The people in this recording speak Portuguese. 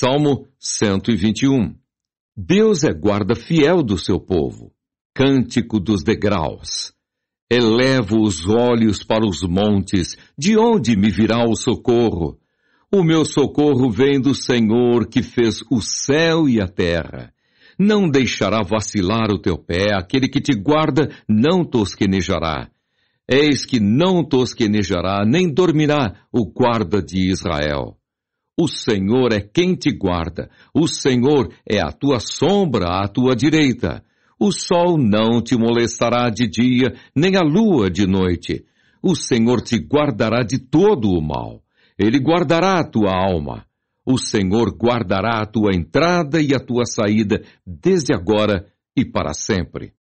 Salmo 121 Deus é guarda fiel do seu povo. Cântico dos degraus. Elevo os olhos para os montes, de onde me virá o socorro? O meu socorro vem do Senhor que fez o céu e a terra. Não deixará vacilar o teu pé, aquele que te guarda não tosquenejará. Eis que não tosquenejará, nem dormirá o guarda de Israel. O Senhor é quem te guarda, o Senhor é a tua sombra à tua direita. O sol não te molestará de dia, nem a lua de noite. O Senhor te guardará de todo o mal. Ele guardará a tua alma. O Senhor guardará a tua entrada e a tua saída, desde agora e para sempre.